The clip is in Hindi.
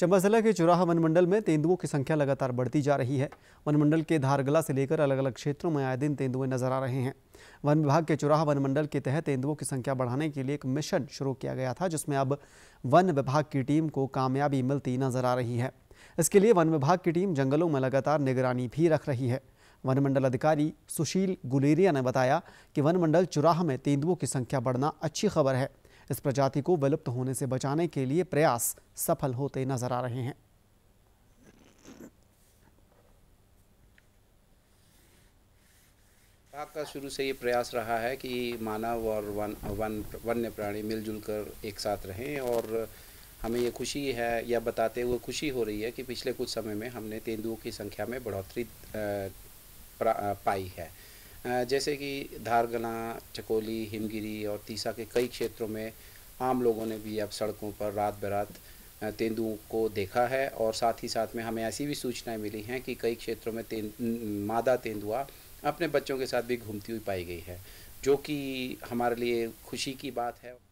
चंबा जिला के चुराह वनमंडल में तेंदुओं की संख्या लगातार बढ़ती जा रही है वनमंडल के धारगला से लेकर अलग अलग क्षेत्रों में आए दिन तेंदुए नजर आ रहे हैं वन विभाग के चुराह वनमंडल के तहत तेंदुओं की संख्या बढ़ाने के लिए एक मिशन शुरू किया गया था जिसमें अब वन विभाग की टीम को कामयाबी मिलती नजर आ रही है इसके लिए वन विभाग की टीम जंगलों में लगातार निगरानी भी रख रही है वनमंडल अधिकारी सुशील गुलेरिया ने बताया कि वनमंडल चुराह में तेंदुओं की संख्या बढ़ना अच्छी खबर है इस प्रजाति को विलुप्त होने से बचाने के लिए प्रयास सफल होते नजर आ रहे हैं का शुरू से ये प्रयास रहा है कि मानव और वन वन वन्य प्राणी मिलजुल कर एक साथ रहें और हमें ये खुशी है या बताते हुए खुशी हो रही है कि पिछले कुछ समय में हमने तेंदुओं की संख्या में बढ़ोतरी पाई है जैसे कि धारगना चकोली हिमगिरी और तीसा के कई क्षेत्रों में आम लोगों ने भी अब सड़कों पर रात बरात तेंदुओं को देखा है और साथ ही साथ में हमें ऐसी भी सूचनाएं मिली हैं कि कई क्षेत्रों में तें मादा तेंदुआ अपने बच्चों के साथ भी घूमती हुई पाई गई है जो कि हमारे लिए खुशी की बात है